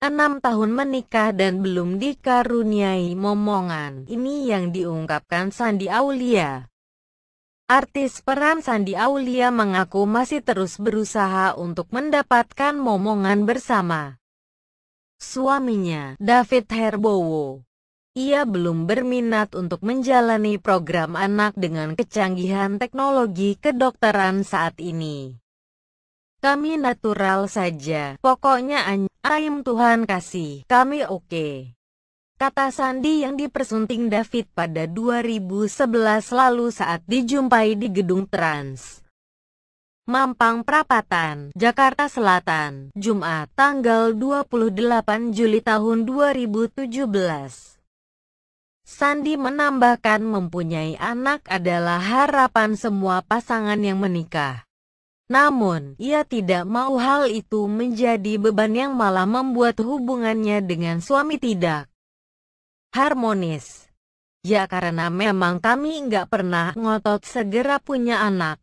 enam tahun menikah dan belum dikaruniai momongan. Ini yang diungkapkan Sandi Aulia. Artis peran Sandi Aulia mengaku masih terus berusaha untuk mendapatkan momongan bersama suaminya, David Herbowo. Ia belum berminat untuk menjalani program anak dengan kecanggihan teknologi kedokteran saat ini. Kami natural saja. Pokoknya anjim Tuhan kasih. Kami oke. Okay. Kata Sandi yang dipersunting David pada 2011 lalu saat dijumpai di gedung Trans. Mampang Prapatan, Jakarta Selatan, Jumat, tanggal 28 Juli tahun 2017. Sandi menambahkan mempunyai anak adalah harapan semua pasangan yang menikah. Namun, ia tidak mau hal itu menjadi beban yang malah membuat hubungannya dengan suami tidak harmonis. Ya karena memang kami nggak pernah ngotot segera punya anak.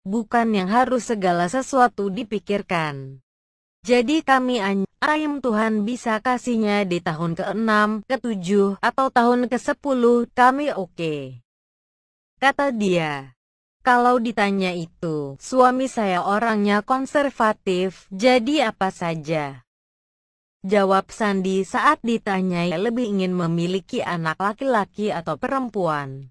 Bukan yang harus segala sesuatu dipikirkan. Jadi kami ayam Tuhan bisa kasihnya di tahun ke-6, ke-7, atau tahun ke-10, kami oke. Okay. Kata dia. Kalau ditanya itu, suami saya orangnya konservatif, jadi apa saja? Jawab Sandi saat ditanyai lebih ingin memiliki anak laki-laki atau perempuan.